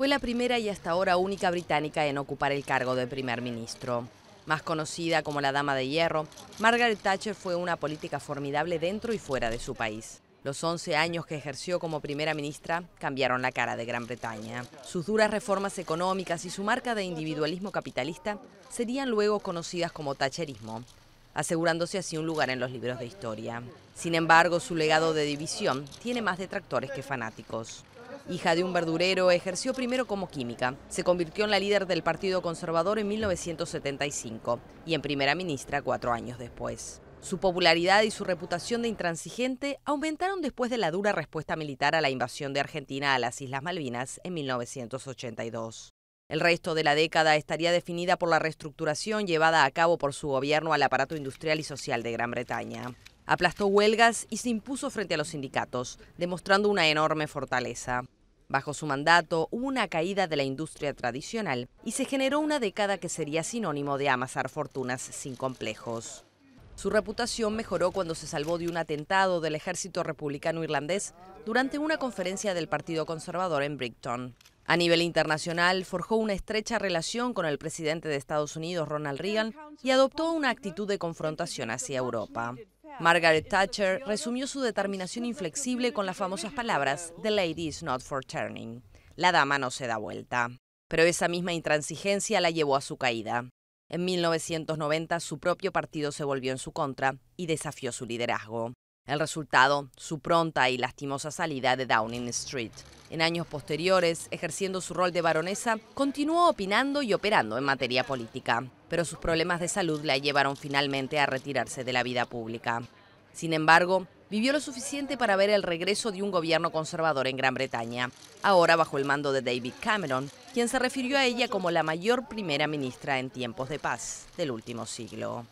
Fue la primera y hasta ahora única británica en ocupar el cargo de primer ministro. Más conocida como la Dama de Hierro, Margaret Thatcher fue una política formidable dentro y fuera de su país. Los 11 años que ejerció como primera ministra cambiaron la cara de Gran Bretaña. Sus duras reformas económicas y su marca de individualismo capitalista serían luego conocidas como Thatcherismo, asegurándose así un lugar en los libros de historia. Sin embargo, su legado de división tiene más detractores que fanáticos. Hija de un verdurero, ejerció primero como química. Se convirtió en la líder del Partido Conservador en 1975 y en primera ministra cuatro años después. Su popularidad y su reputación de intransigente aumentaron después de la dura respuesta militar a la invasión de Argentina a las Islas Malvinas en 1982. El resto de la década estaría definida por la reestructuración llevada a cabo por su gobierno al aparato industrial y social de Gran Bretaña. Aplastó huelgas y se impuso frente a los sindicatos, demostrando una enorme fortaleza. Bajo su mandato hubo una caída de la industria tradicional y se generó una década que sería sinónimo de amasar fortunas sin complejos. Su reputación mejoró cuando se salvó de un atentado del ejército republicano irlandés durante una conferencia del Partido Conservador en Brighton. A nivel internacional, forjó una estrecha relación con el presidente de Estados Unidos, Ronald Reagan, y adoptó una actitud de confrontación hacia Europa. Margaret Thatcher resumió su determinación inflexible con las famosas palabras The lady is not for turning. La dama no se da vuelta. Pero esa misma intransigencia la llevó a su caída. En 1990 su propio partido se volvió en su contra y desafió su liderazgo. El resultado, su pronta y lastimosa salida de Downing Street. En años posteriores, ejerciendo su rol de baronesa, continuó opinando y operando en materia política, pero sus problemas de salud la llevaron finalmente a retirarse de la vida pública. Sin embargo, vivió lo suficiente para ver el regreso de un gobierno conservador en Gran Bretaña, ahora bajo el mando de David Cameron, quien se refirió a ella como la mayor primera ministra en tiempos de paz del último siglo.